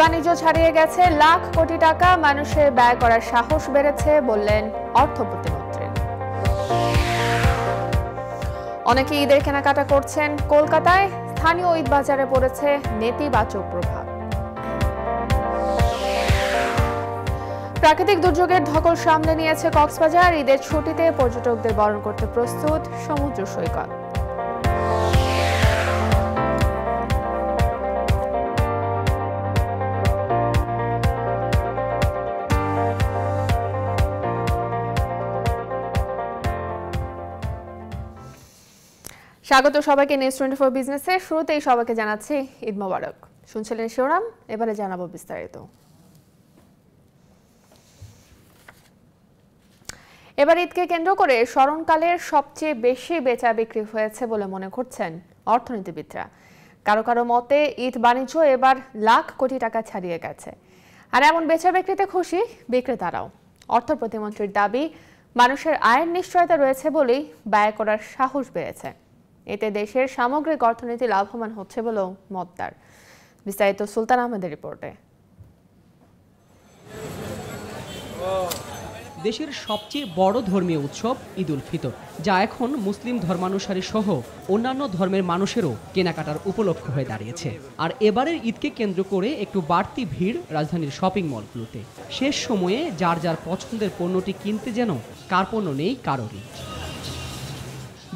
বাণিজ্য ছাড়িয়ে গেছে লাখ কোটি টাকা মানুষের ব্যয় করার সাহস বেড়েছে বললেন অর্থ প্রতিমন্ত্রী অনেকে ঈদের কেনাকাটা করছেন কলকাতায় স্থানীয় ঈদ বাজারে পড়েছে নেতিবাচক প্রভাব প্রাকৃতিক দুর্যোগের ধকল সামনে নিয়েছে কক্সবাজার ঈদের ছুটিতে পর্যটকদের বরণ করতে প্রস্তুত সমুদ্র সৈকত স্বাগত সবাইকে নেক্সট টোয়েন্টি ফোর বিজনেসে শুরুতেই সবাইকে জানাচ্ছি ঈদ মোবারক শুনছিলেন শিওরাম এবারে জানাবো বিস্তারিত এবার ঈদকে কেন্দ্র করে স্মরণকালের সবচেয়ে বেশি বেচা বিক্রি হয়েছে বলে মনে করছেন অর্থনীতিবিদরা কারো কারো মতে ঈদ বাণিজ্য এবার লাখ কোটি টাকা ছাড়িয়ে গেছে আর এমন বেচা বিক্রিতে খুশি বিক্রেতারাও অর্থ প্রতিমন্ত্রীর দাবি মানুষের আয়ের নিশ্চয়তা রয়েছে বলেই ব্যয় করার সাহস বেড়েছে এতে দেশের সামগ্রিক অর্থনীতি লাভবান হচ্ছে বলেও মত তার বিস্তারিত সুলতান আহমেদের রিপোর্টে দেশের সবচেয়ে বড় ধর্মীয় উৎসব ঈদ উল ফিতর যা এখন মুসলিম ধর্মানুসারী সহ অন্যান্য ধর্মের মানুষেরও কেনাকাটার উপলক্ষ হয়ে দাঁড়িয়েছে আর এবারের ঈদকে কেন্দ্র করে একটু বাড়তি ভিড় রাজধানীর শপিং মলগুলোতে শেষ সময়ে যার যার পছন্দের পণ্যটি কিনতে যেন কার পণ্য নেই কারোরই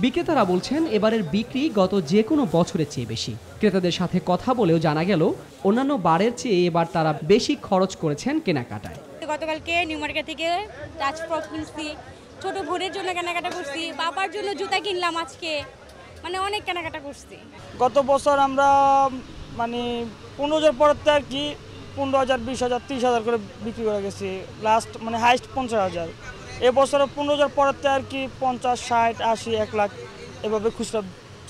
বিক্রেতারা বলছেন এবারের বিক্রি গত যে কোনো বছরের চেয়ে বেশি ক্রেতাদের সাথে কথা বলেও জানা গেল অন্যান্য বারের চেয়ে এবার তারা বেশি খরচ করেছেন কেনাকাটায় গতকালকে নিউ মার্কেট থেকে রাজপথ কিনছি ছোট ভোরের জন্য কেনাকাটা করছি বাবার জন্য জুতা কিনলাম আজকে মানে অনেক কেনাকাটা করছি গত বছর আমরা মানে পনেরো হাজার পরের আর কি পনেরো হাজার বিশ হাজার তিরিশ হাজার করে বিক্রি করে গেছি লাস্ট মানে হাইস্ট পঞ্চাশ হাজার এবছরে পনেরো হাজার পরেতে আর কি পঞ্চাশ ষাট আশি এক লাখ এভাবে খুচরা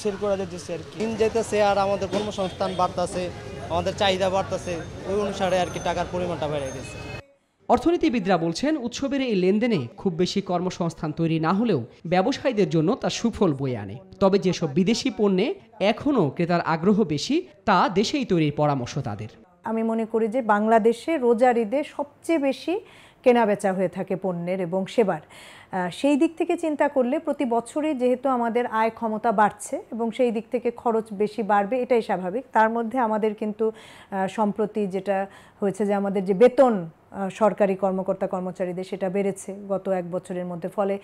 সেল করা যেতেছে আর কি দিন যেতেছে আর আমাদের কর্মসংস্থান বাড়তেছে আমাদের চাহিদা বাড়তেছে ওই অনুসারে আর কি টাকার পরিমাণটা বেড়ে গেছে অর্থনীতিবিদরা বলছেন উৎসবের এই লেনদেনে খুব বেশি কর্মসংস্থান তৈরি না হলেও ব্যবসায়ীদের জন্য তা সুফল বয়ে আনে তবে যেসব বিদেশি পণ্যে এখনও ক্রেতার আগ্রহ বেশি তা দেশেই তৈরির পরামর্শ তাদের আমি মনে করি যে বাংলাদেশে রোজার ঈদে সবচেয়ে বেশি কেনাবেচা হয়ে থাকে পণ্যের এবং সেবার সেই দিক থেকে চিন্তা করলে প্রতি বছরই যেহেতু আমাদের আয় ক্ষমতা বাড়ছে এবং সেই দিক থেকে খরচ বেশি বাড়বে এটাই স্বাভাবিক তার মধ্যে আমাদের কিন্তু সম্প্রতি যেটা হয়েছে যে আমাদের যে বেতন সরকারি কর্মকর্তা কর্মচারীদের সেটা বেড়েছে গত এক বছরের মধ্যে ফলে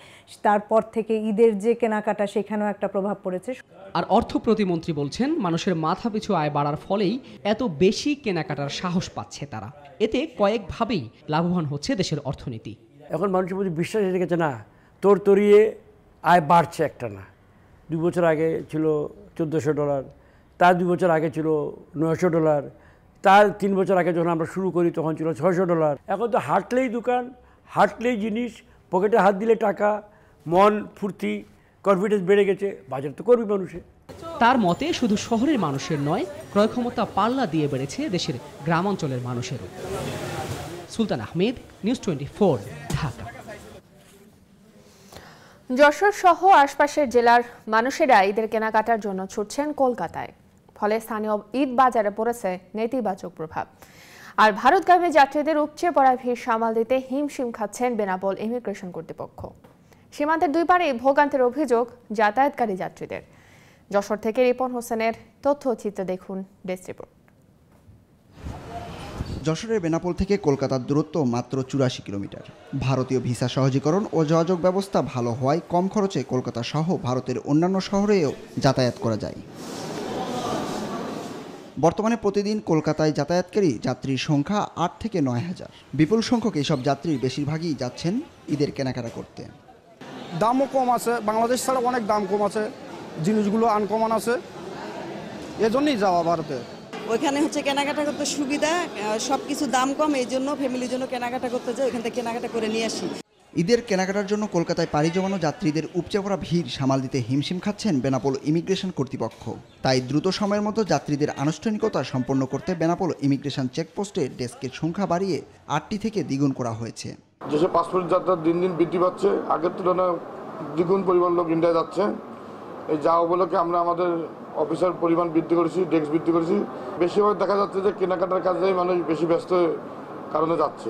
তারপর থেকে ঈদের যে কেনাকাটা সেখানেও একটা প্রভাব পড়েছে আর অর্থ প্রতিমন্ত্রী বলছেন মানুষের মাথা পিছু আয় বাড়ার ফলেই এত বেশি কেনাকাটার সাহস পাচ্ছে তারা এতে কয়েকভাবেই লাভবান হচ্ছে দেশের অর্থনীতি এখন মানুষের প্রতি বিশ্বাস হয়ে গেছে না তোর তরিয়ে আয় বাড়ছে একটা না দুই বছর আগে ছিল চোদ্দোশো ডলার তার দুই বছর আগে ছিল নয়শো ডলার তার তিন বছর আগে যখন আমরা শুরু করি তখন ছিল ছয়শো ডলার এখন তো হাঁটলেই দোকান হাঁটলেই জিনিস পকেটে হাত দিলে টাকা মন ফুর্তি কনফিডেন্স বেড়ে গেছে বাজার তো করবি মানুষের তার মতে শুধু শহরের মানুষের নয় ক্রয় ক্ষমতা পাল্লা দিয়ে বেড়েছে দেশের গ্রামাঞ্চলের মানুষেরও সুলতান আহমেদ নিউজ টোয়েন্টি ঢাকা যশোর সহ আশপাশের জেলার মানুষেরা ঈদের কেনাকাটার জন্য ছুটছেন কলকাতায় ফলে স্থানীয় ঈদ বাজারে পড়েছে নেতিবাচক প্রভাব আর ভারতগামী যাত্রীদের উপচে পড়া ভিড় সামাল দিতে হিমশিম খাচ্ছেন বেনাপোল ইমিগ্রেশন কর্তৃপক্ষ সীমান্তের দুই পারে ভোগান্তের অভিযোগ যাতায়াতকারী যাত্রীদের যশোর থেকে রিপন হোসেনের তথ্যচিত্র দেখুন ডেস্ক রিপোর্ট যশোরের বেনাপোল থেকে কলকাতার দূরত্ব মাত্র চুরাশি কিলোমিটার ভারতীয় ভিসা সহজীকরণ ও যোগাযোগ ব্যবস্থা ভালো হওয়ায় কম খরচে কলকাতা সহ ভারতের অন্যান্য শহরেও যাতায়াত করা যায় বর্তমানে প্রতিদিন কলকাতায় যাতায়াতকারী যাত্রীর সংখ্যা আট থেকে নয় হাজার বিপুল সংখ্যক এইসব যাত্রীর বেশিরভাগই যাচ্ছেন ঈদের কেনাকাটা করতে দামও কম আছে বাংলাদেশ ছাড়া অনেক দাম কম আছে জিনিসগুলো আনকমন আছে এজন্যই যাওয়া ভারতে ওইখানে হচ্ছে কেনাকাটা করতে সুবিধা সব কিছু দাম কম এই জন্য ফ্যামিলির জন্য কেনাকাটা করতে যাই ওইখান থেকে কেনাকাটা করে নিয়ে আসি ঈদের কেনাকাটার জন্য কলকাতায় পাড়ি জমানো যাত্রীদের উপচে পড়া ভিড় সামাল দিতে হিমশিম খাচ্ছেন বেনাপোল ইমিগ্রেশন কর্তৃপক্ষ তাই দ্রুত সময়ের মতো যাত্রীদের আনুষ্ঠানিকতা সম্পন্ন করতে বেনাপোল ইমিগ্রেশন চেকপোস্টে ডেস্কের সংখ্যা বাড়িয়ে আটটি থেকে দ্বিগুণ করা হয়েছে যেসব পাসপোর্ট যাত্রা দিন দিন বৃদ্ধি পাচ্ছে আগের তুলনায় দ্বিগুণ পরিমাণ লোক ইন্ডিয়া যাচ্ছে এই যা উপলক্ষে আমরা আমাদের অফিসার পরিমাণ বৃদ্ধি করেছি ডেস্ক বৃদ্ধি করেছি বেশিরভাগ দেখা যাচ্ছে যে কেনাকাটার কাজে মানুষ বেশি ব্যস্ত কারণে যাচ্ছে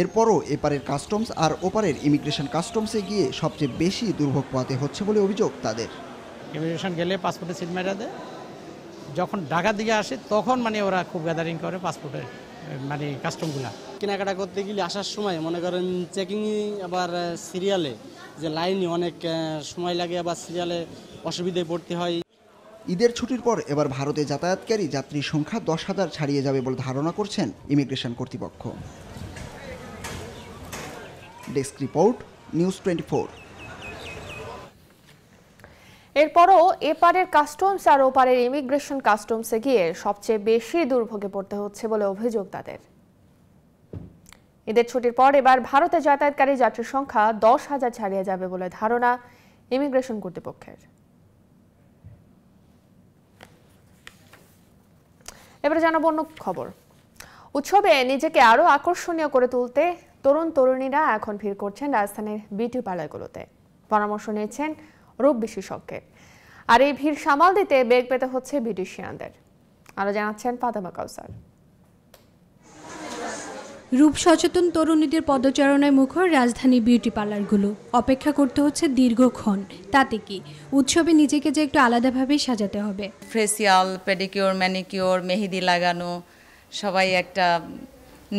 এরপরও এপারের কাস্টমস আর ওপারের ইমিগ্রেশন কাস্টমসে গিয়ে সবচেয়ে বেশি দুর্ভোগ পোয়াতে হচ্ছে বলে অভিযোগ তাদের ইমিগ্রেশন গেলে পাসপোর্টে সিট মেরা দেয় যখন ঢাকার দিকে আসে তখন মানে ওরা খুব গ্যাদারিং করে পাসপোর্টের মানে কাস্টমগুলা কেনাকাটা করতে গেলে আসার সময় মনে করেন চেকিং আবার সিরিয়ালে যে লাইনে অনেক সময় লাগে আবার সিরিয়ালে অসুবিধায় পড়তে হয় ঈদের ছুটির পর এবার ভারতে যাতায়াতকারী যাত্রীর সংখ্যা দশ হাজার ছাড়িয়ে যাবে বলে ধারণা করছেন ইমিগ্রেশন কর্তৃপক্ষ ডেস্ক রিপোর্ট নিউজ টোয়েন্টি এরপরও এপারের কাস্টমস আর ওপারের ইমিগ্রেশন কাস্টমসে গিয়ে সবচেয়ে বেশি দুর্ভোগে পড়তে হচ্ছে বলে অভিযোগ তাদের ঈদের ছুটির পর এবার ভারতে যাতায়াতকারী যাত্রীর সংখ্যা দশ হাজার ছাড়িয়ে যাবে বলে ধারণা ইমিগ্রেশন কর্তৃপক্ষের এবারে জানাবো অন্য খবর উৎসবে নিজেকে আরও আকর্ষণীয় করে তুলতে তরুণ তরুণীরা এখন ভিড় করছেন রাজধানীর বিউটি পার্লারগুলোতে পরামর্শ নিয়েছেন রূপ বিশেষজ্ঞের আর এই ভিড় সামাল দিতে বেগ পেতে হচ্ছে বিটিশিয়ানদের আরও জানাচ্ছেন ফাতেমা কাউসার রূপ সচেতন তরুণীদের পদচারণায় মুখর রাজধানী বিউটি পার্লারগুলো অপেক্ষা করতে হচ্ছে দীর্ঘক্ষণ তাতে কি উৎসবে নিজেকে যে একটু আলাদাভাবে সাজাতে হবে ফেসিয়াল পেডিকিওর ম্যানিকিওর মেহেদি লাগানো সবাই একটা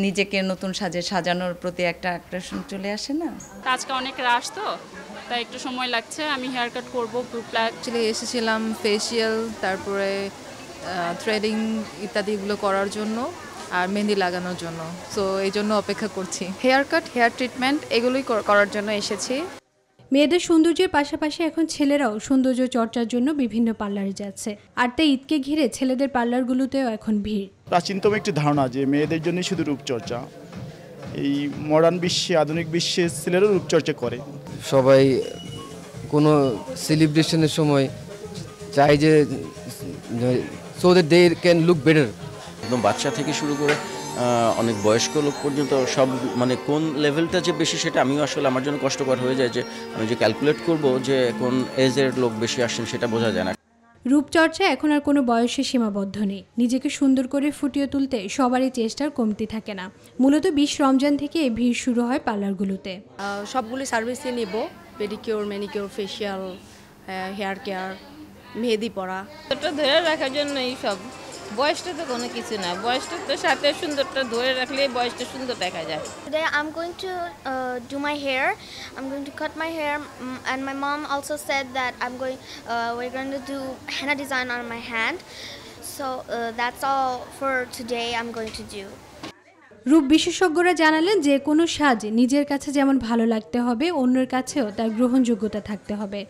নিজেকে নতুন সাজে সাজানোর প্রতি একটা আকর্ষণ চলে আসে না আজকে অনেক রাশ তো তাই একটু সময় লাগছে আমি হেয়ার কাট করবো অ্যাকচুয়ালি এসেছিলাম ফেসিয়াল তারপরে থ্রেডিং ইত্যাদিগুলো করার জন্য আর মেহেন্দি লাগানোর জন্য সো এই জন্য অপেক্ষা করছি হেয়ার কাট হেয়ার ট্রিটমেন্ট এগুলোই করার জন্য এসেছি মেয়েদের সৌন্দর্যের পাশাপাশি এখন ছেলেরাও সৌন্দর্য চর্চার জন্য বিভিন্ন পার্লারে যাচ্ছে আর তাই ঈদকে ঘিরে ছেলেদের পার্লারগুলোতেও এখন ভিড় প্রাচীনতম একটি ধারণা যে মেয়েদের জন্যই শুধু রূপচর্চা এই মডার্ন বিশ্বে আধুনিক বিশ্বে ছেলেরাও রূপচর্চা করে সবাই কোনো সেলিব্রেশনের সময় চাই যে so that they can look better একদম বাচ্চা থেকে শুরু করে অনেক বয়স্ক লোক পর্যন্ত সব মানে কোন লেভেলটা যে বেশি সেটা আমিও আসলে আমার জন্য কষ্টকর হয়ে যায় যে আমি যে ক্যালকুলেট করব যে কোন এজের লোক বেশি আসেন সেটা বোঝা যায় না রূপচর্চা এখন আর কোনো বয়সে সীমাবদ্ধ নেই নিজেকে সুন্দর করে ফুটিয়ে তুলতে সবারই চেষ্টার কমতি থাকে না মূলত বিশ রমজান থেকে এই ভিড় শুরু হয় পার্লারগুলোতে সবগুলি সার্ভিসই নেব pedicure manicure facial hair care মেহেদি পরা ধরে রাখার জন্য এই সব বয়সটা তো কোনো কিছু না বয়সটা তো সাথে সুন্দরটা ধরে রাখলে বয়সটা সুন্দর দেখা যায় today I am going to my hair I am to cut my hair and my mom also said that I am going we to do design on my hand so that's all for today I am going to do রূপ বিশেষজ্ঞরা জানালেন যে কোনো সাজ নিজের কাছে যেমন ভালো লাগতে হবে অন্যের কাছেও তার গ্রহণযোগ্যতা থাকতে হবে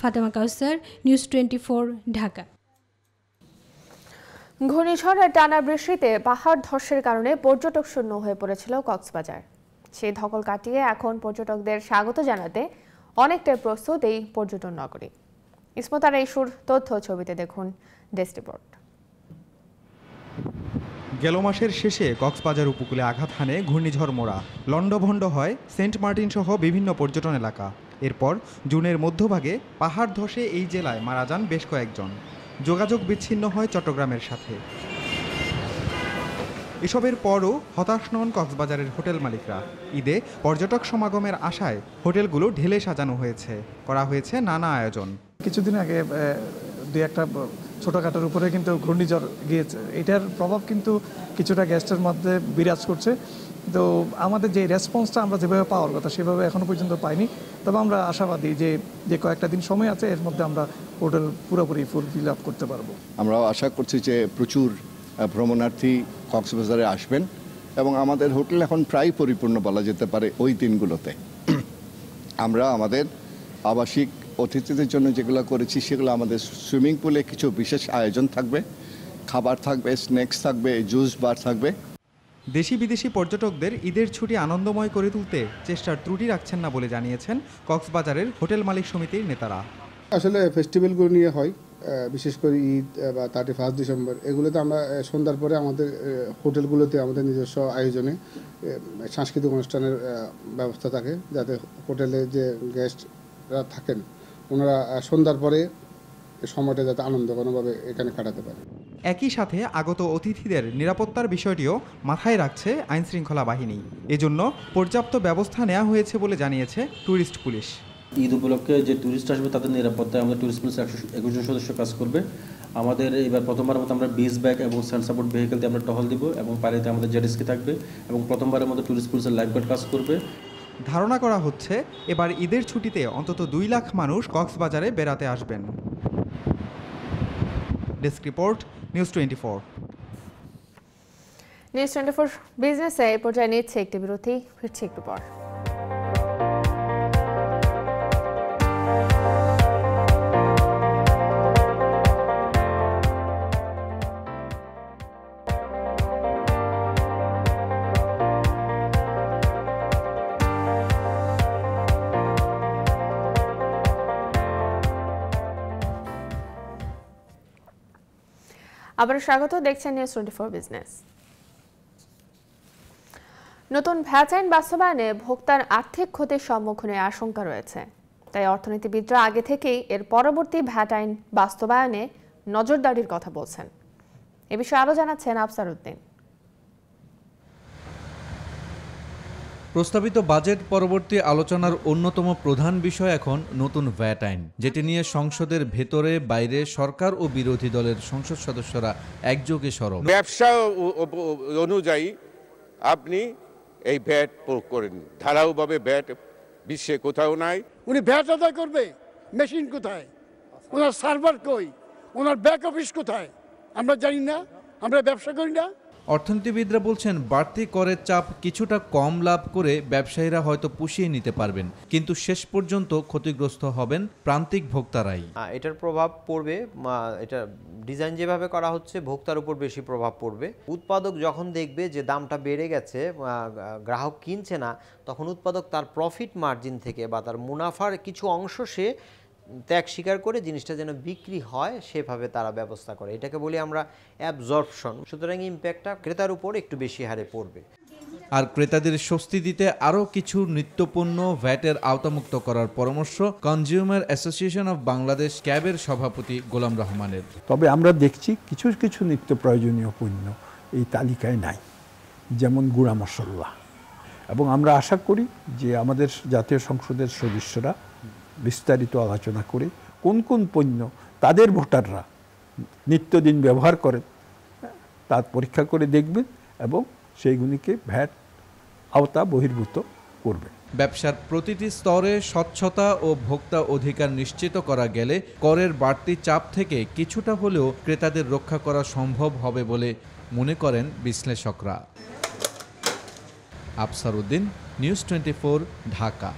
Fatema Kawsar news twenty four Dhaka ঘূর্ণিঝড় আর টানা বৃষ্টিতে পাহাড় ধসের কারণে পর্যটক শূন্য হয়ে পড়েছিল কক্সবাজার সেই ধকল কাটিয়ে এখন পর্যটকদের স্বাগত জানাতে অনেকটাই প্রস্তুত এই পর্যটন নগরী ইসমতার সুর তথ্য ছবিতে দেখুন ডেস্ক গেল মাসের শেষে কক্সবাজার উপকূলে আঘাত হানে ঘূর্ণিঝড় মোড়া লন্ডভণ্ড হয় সেন্ট মার্টিন সহ বিভিন্ন পর্যটন এলাকা এরপর জুনের মধ্যভাগে পাহাড় ধসে এই জেলায় মারা যান বেশ কয়েকজন যোগাযোগ বিচ্ছিন্ন হয় চট্টগ্রামের সাথে এসবের পরও হতাশ নন কক্সবাজারের হোটেল মালিকরা ঈদে পর্যটক সমাগমের আশায় হোটেলগুলো ঢেলে সাজানো হয়েছে করা হয়েছে নানা আয়োজন কিছুদিন আগে দুই একটা ছোটখাটোর উপরে কিন্তু ঘূর্ণিঝড় গিয়েছে এটার প্রভাব কিন্তু কিছুটা গেস্টের মধ্যে বিরাজ করছে তো আমাদের যে রেসপন্সটা আমরা যেভাবে পাওয়ার কথা সেভাবে এখনও পর্যন্ত পাইনি তবে আমরা আশাবাদী যে যে কয়েকটা দিন সময় আছে এর মধ্যে আমরা পোর্টাল পুরোপুরি ফুলফিল আপ করতে পারবো আমরা আশা করছি যে প্রচুর ভ্রমণার্থী কক্সবাজারে আসবেন এবং আমাদের হোটেল এখন প্রায় পরিপূর্ণ বলা যেতে পারে ওই দিনগুলোতে আমরা আমাদের আবাসিক অতিথিদের জন্য যেগুলো করেছি সেগুলো আমাদের সুইমিং পুলে কিছু বিশেষ আয়োজন থাকবে খাবার থাকবে স্ন্যাক্স থাকবে জুস বার থাকবে দেশি বিদেশি পর্যটকদের ঈদের ছুটি আনন্দময় করে তুলতে চেষ্টার ত্রুটি রাখছেন না বলে জানিয়েছেন কক্সবাজারের হোটেল মালিক সমিতির নেতারা আসলে ফেস্টিভ্যালগুলো নিয়ে হয় বিশেষ করে ঈদ বা থার্টি ফার্স্ট ডিসেম্বর এগুলোতে আমরা সন্ধ্যার পরে আমাদের হোটেলগুলোতে আমাদের নিজস্ব আয়োজনে সাংস্কৃতিক অনুষ্ঠানের ব্যবস্থা থাকে যাতে হোটেলে যে গেস্টরা থাকেন ওনারা সন্ধ্যার পরে সময়টা যাতে আনন্দঘনভাবে এখানে কাটাতে পারে একই সাথে আগত অতিথিদের নিরাপত্তার বিষয়টিও মাথায় রাখছে আইনশৃঙ্খলা বাহিনী এজন্য পর্যাপ্ত ব্যবস্থা নেওয়া হয়েছে বলে জানিয়েছে ট্যুরিস্ট পুলিশ ঈদ উপলক্ষে যে ট্যুরিস্ট আসবে তাদের নিরাপত্তায় আমাদের ট্যুরিস্ট পুলিশ একশো সদস্য কাজ করবে আমাদের এবার প্রথমবারের মতো আমরা বিস ব্যাগ এবং সান সাপোর্ট ভেহিকেল দিয়ে আমরা টহল দিব এবং পাড়িতে আমাদের জেডিসকে থাকবে এবং প্রথমবারের মতো ট্যুরিস্ট পুলিশের লাইফ গার্ড কাজ করবে ধারণা করা হচ্ছে এবার ঈদের ছুটিতে অন্তত দুই লাখ মানুষ কক্সবাজারে বেড়াতে আসবেন desk report news twenty four news twenty four business এ পর্যায়ে নিচ্ছে একটি বিরতি ফিরছে একটু পর আবার স্বাগত দেখছেন নিউজ টোয়েন্টি ফোর বিজনেস নতুন ভ্যাট আইন বাস্তবায়নে ভোক্তার আর্থিক ক্ষতির সম্মুখীনের আশঙ্কা রয়েছে তাই অর্থনীতিবিদরা আগে থেকেই এর পরবর্তী ভ্যাট আইন বাস্তবায়নে নজরদারির কথা বলছেন এ বিষয়ে আরও জানাচ্ছেন আফসার উদ্দিন প্রস্তাবিত বাজেট পরবর্তী আলোচনার অন্যতম প্রধান বিষয় এখন নতুন ভ্যাট আইন যেটি নিয়ে সংসদের ভেতরে বাইরে সরকার ও বিরোধী দলের সংসদ সদস্যরা একযোগে সরব ব্যবসা অনুযায়ী আপনি এই ভ্যাট প্রয়োগ করেন ধারাওভাবে ভ্যাট বিশ্বে কোথাও নাই উনি ভ্যাট আদায় করবে মেশিন কোথায় ওনার সার্ভার কই ওনার ব্যাক অফিস কোথায় আমরা জানি না আমরা ব্যবসা করি না অর্থনীতিবিদরা বলছেন বাড়তি করের চাপ কিছুটা কম লাভ করে ব্যবসায়ীরা হয়তো পুষিয়ে নিতে পারবেন কিন্তু শেষ পর্যন্ত ক্ষতিগ্রস্ত হবেন প্রান্তিক ভোক্তারাই এটার প্রভাব পড়বে এটা ডিজাইন যেভাবে করা হচ্ছে ভোক্তার উপর বেশি প্রভাব পড়বে উৎপাদক যখন দেখবে যে দামটা বেড়ে গেছে গ্রাহক কিনছে না তখন উৎপাদক তার প্রফিট মার্জিন থেকে বা তার মুনাফার কিছু অংশ সে ত্যাগ স্বীকার করে জিনিসটা যেন বিক্রি হয় সেভাবে তারা ব্যবস্থা করে এটাকে বলি আমরা অ্যাবজর্পশন সুতরাং ইম্প্যাক্টটা ক্রেতার উপর একটু বেশি হারে পড়বে আর ক্রেতাদের স্বস্তি দিতে আরও কিছু নিত্যপণ্য ভ্যাটের আওতামুক্ত করার পরামর্শ কনজিউমার অ্যাসোসিয়েশন অফ বাংলাদেশ ক্যাবের সভাপতি গোলাম রহমানের তবে আমরা দেখছি কিছু কিছু নিত্য প্রয়োজনীয় পণ্য এই তালিকায় নাই যেমন গুঁড়া মশলা এবং আমরা আশা করি যে আমাদের জাতীয় সংসদের সদস্যরা বিস্তারিত আলোচনা করে কোন কোন পণ্য তাদের ভোটাররা নিত্যদিন ব্যবহার করেন তার পরীক্ষা করে দেখবেন এবং সেইগুলিকে ভ্যাট আওতা বহির্ভূত করবেন ব্যবসার প্রতিটি স্তরে স্বচ্ছতা ও ভোক্তা অধিকার নিশ্চিত করা গেলে করের বাড়তি চাপ থেকে কিছুটা হলেও ক্রেতাদের রক্ষা করা সম্ভব হবে বলে মনে করেন বিশ্লেষকরা আফসারউদ্দিন নিউজ টোয়েন্টি ঢাকা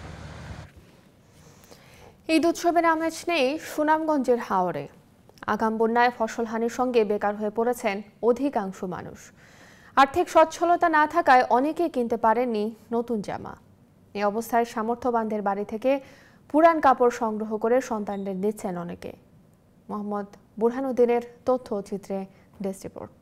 ঈদ উৎসবের আমেজ নেই সুনামগঞ্জের হাওরে আগাম বন্যায় ফসলহানির সঙ্গে বেকার হয়ে পড়েছেন অধিকাংশ মানুষ আর্থিক সচ্ছলতা না থাকায় অনেকে কিনতে পারেননি নতুন জামা এ অবস্থায় সামর্থ্যবানদের বাড়ি থেকে পুরান কাপড় সংগ্রহ করে সন্তানদের দিচ্ছেন অনেকে মোহাম্মদ বুরহানুদ্দিনের তথ্য চিত্রে ডেস্ক রিপোর্ট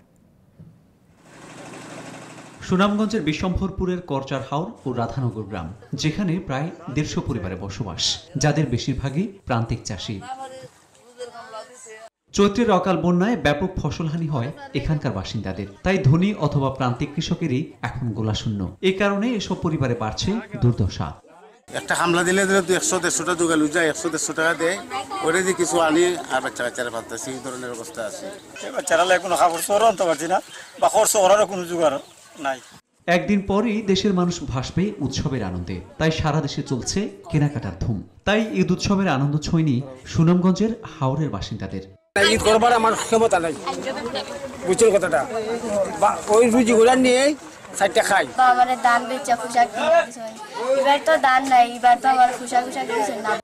সুনামগঞ্জের বিশ্বম্ভরপুরের করচার হাওর ও রাধানগর গ্রাম যেখানে প্রায় দেড়শো পরিবারে বসবাস যাদের বেশিরভাগই প্রান্তিক চাষী চৈত্রের অকাল বন্যায় ব্যাপক ফসলহানি হয় এখানকার বাসিন্দাদের তাই ধনী অথবা প্রান্তিক কৃষকেরই এখন গোলাশূন্য এ কারণে এসব পরিবারে বাড়ছে দুর্দশা একটা হামলা দিলে দিলে দু একশো দেড়শো টাকা দুগা যায় একশো দেড়শো টাকা দেয় ওরে দিয়ে কিছু আনি আর বাচ্চা কাচ্চারা ভাবতেছি এই ধরনের অবস্থা আছে বাচ্চারা কোনো খাবার সরও আনতে পারছি না বা খরচ করারও কোনো যোগাড় নাই একদিন পরেই দেশের মানুষ ভাসবে উৎসবের আনন্দে তাই সারা দেশে চলছে কেনাকাটার ধুম তাই ঈদ উৎসবের আনন্দ ছয়নি সুনামগঞ্জের হাওড়ের বাসিন্দাদের ঈদ করবার আমার ক্ষমতা নাই বুঝছেন কথাটা ওই রুজি গুলা নিয়ে খাই আমার দান বেচা এবার তো দান নাই এবার তো আমার না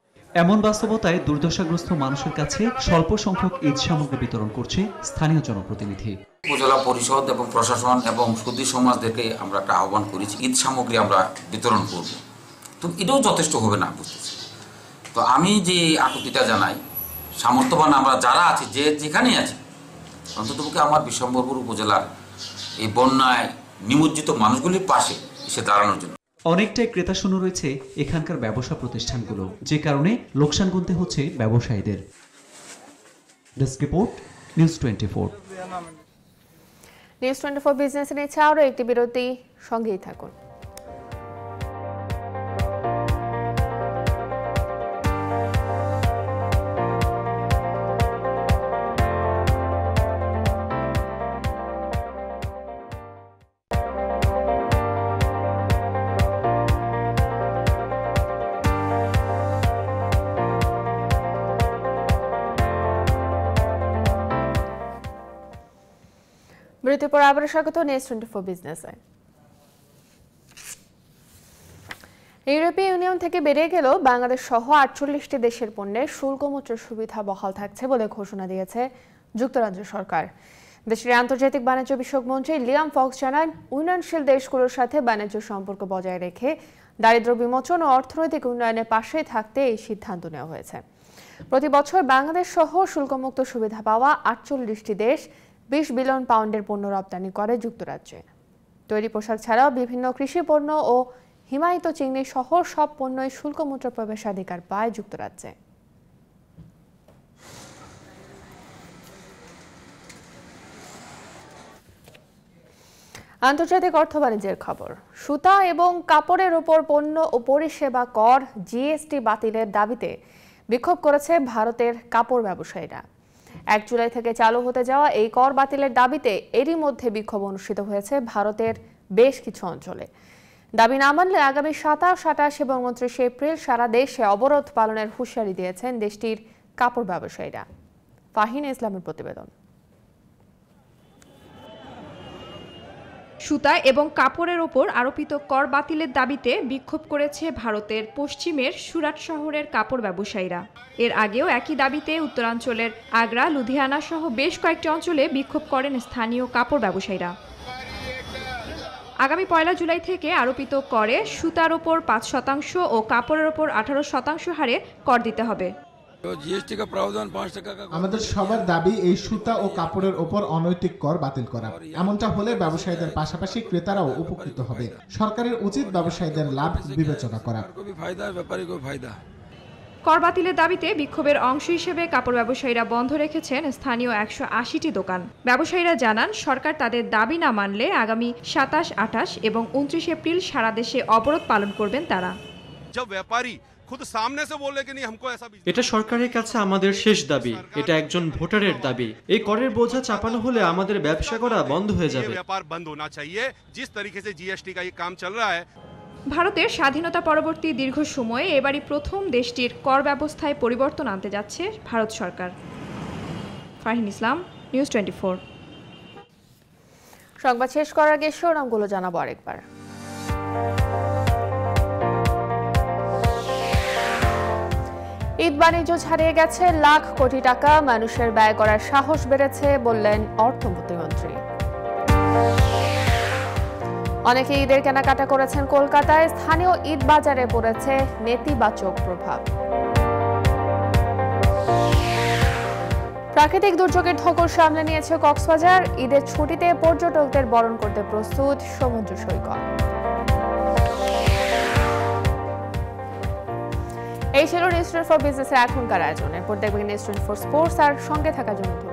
এমন বাস্তবতায় দুর্দশাগ্রস্ত মানুষের কাছে স্বল্প সংখ্যক ঈদ সামগ্রী বিতরণ করছে স্থানীয় জনপ্রতিনিধি উপজেলা পরিষদ এবং প্রশাসন এবং সুদী সমাজ দেখে আমরা একটা আহ্বান করেছি ঈদ সামগ্রী আমরা বিতরণ করব তো এটাও যথেষ্ট হবে না বুঝতেছি তো আমি যে আপত্তিটা জানাই সামর্থ্যবান আমরা যারা আছি যে যেখানেই আছি অন্ততপক্ষে আমার বিশ্বম্বরপুর উপজেলার এই বন্যায় নিমজ্জিত মানুষগুলির পাশে এসে দাঁড়ানোর জন্য অনেকটাই ক্রেতা শুনে রয়েছে এখানকার ব্যবসা প্রতিষ্ঠানগুলো যে কারণে লোকসান গুনতে হচ্ছে ব্যবসায়ীদের report news twenty four news twenty four business নিচ্ছে আরও একটি বিরতি সঙ্গেই থাকুন বিরতির পর আবার স্বাগত নেক্সট টোয়েন্টি ফোর বিজনেসে ইউরোপীয় ইউনিয়ন থেকে বেরিয়ে গেল বাংলাদেশ সহ আটচল্লিশটি দেশের পণ্যের শুল্কমুক্ত সুবিধা বহাল থাকছে বলে ঘোষণা দিয়েছে যুক্তরাজ্য সরকার দেশের আন্তর্জাতিক বাণিজ্য বিষয়ক মন্ত্রী লিয়াম ফক্স জানান উন্নয়নশীল দেশগুলোর সাথে বাণিজ্য সম্পর্ক বজায় রেখে দারিদ্র বিমোচন ও অর্থনৈতিক উন্নয়নের পাশে থাকতে এই সিদ্ধান্ত নেওয়া হয়েছে প্রতি বছর বাংলাদেশ সহ শুল্কমুক্ত সুবিধা পাওয়া আটচল্লিশটি দেশ বিশ বিলিয়ন পাউন্ডের পণ্য রপ্তানি করে যুক্তরাজ্যে তৈরি পোশাক ছাড়াও বিভিন্ন কৃষি পণ্য ও হিমায়িত চিংড়ি সহ সব পণ্যই শুল্কমুক্ত প্রবেশাধিকার পায় যুক্তরাজ্যে আন্তর্জাতিক অর্থ বাণিজ্যের খবর সুতা এবং কাপড়ের উপর পণ্য ও পরিষেবা কর জিএসটি বাতিলের দাবিতে বিক্ষোভ করেছে ভারতের কাপড় ব্যবসায়ীরা এক জুলাই থেকে চালু হতে যাওয়া এই কর বাতিলের দাবিতে এরই মধ্যে বিক্ষোভ অনুষ্ঠিত হয়েছে ভারতের বেশ কিছু অঞ্চলে দাবি না মানলে আগামী সাতাশ আটাশ এবং উনত্রিশ এপ্রিল সারা দেশে অবরোধ পালনের হুঁশিয়ারি দিয়েছেন দেশটির কাপড় ব্যবসায়ীরা ফাহিন ইসলামের প্রতিবেদন সুতা এবং কাপড়ের ওপর আরোপিত কর বাতিলের দাবিতে বিক্ষোভ করেছে ভারতের পশ্চিমের সুরাট শহরের কাপড় ব্যবসায়ীরা এর আগেও একই দাবিতে উত্তরাঞ্চলের আগ্রা লুধিয়ানা সহ বেশ কয়েকটি অঞ্চলে বিক্ষোভ করেন স্থানীয় কাপড় ব্যবসায়ীরা আগামী পয়লা জুলাই থেকে আরোপিত করে সুতার ওপর পাঁচ শতাংশ ও কাপড়ের ওপর আঠারো শতাংশ হারে কর দিতে হবে আমাদের সবার দাবি এই সুতা ও কাপড়ের ওপর অনৈতিক কর বাতিল করা এমনটা হলে ব্যবসায়ীদের পাশাপাশি ক্রেতারাও উপকৃত হবে সরকারের উচিত ব্যবসায়ীদের লাভ বিবেচনা করা কর বাতিলের দাবিতে বিক্ষোভের অংশ হিসেবে কাপড় ব্যবসায়ীরা বন্ধ রেখেছেন স্থানীয় একশো আশিটি দোকান ব্যবসায়ীরা জানান সরকার তাদের দাবি না মানলে আগামী সাতাশ আঠাশ এবং উনত্রিশ এপ্রিল সারা দেশে অবরোধ পালন করবেন তারা এটা সরকারের কাছে আমাদের শেষ দাবি এটা একজন ভোটারের দাবি এই করের বোঝা চাপানো হলে আমাদের ব্যবসা করা বন্ধ হয়ে যাবে ভারতের স্বাধীনতা পরবর্তী দীর্ঘ সময়ে এবারই প্রথম দেশটির কর ব্যবস্থায় পরিবর্তন আনতে যাচ্ছে ভারত সরকার Farhin Islam news twenty four সংবাদ শেষ করার আগে শিরোনামগুলো জানাবো আরেকবার ঈদ বাণিজ্য ছাড়িয়ে গেছে লাখ কোটি টাকা মানুষের ব্যয় করার সাহস বেড়েছে বললেন অর্থ প্রতিমন্ত্রী অনেকে ঈদের কেনাকাটা করেছেন কলকাতায় স্থানীয় ঈদ বাজারে পড়েছে নেতিবাচক প্রভাব প্রাকৃতিক দুর্যোগের ঠোকর সামলে নিয়েছে কক্সবাজার ঈদের ছুটিতে পর্যটকদের বরণ করতে প্রস্তুত সমুদ্র সৈকত এই ছিল রেস্টুরেন্ট ফর বিজনেসের এখনকার আয়োজন এরপর দেখবেন রেস্টুরেন্ট ফর স্পোর্টস আর সঙ্গে থাকার জন্য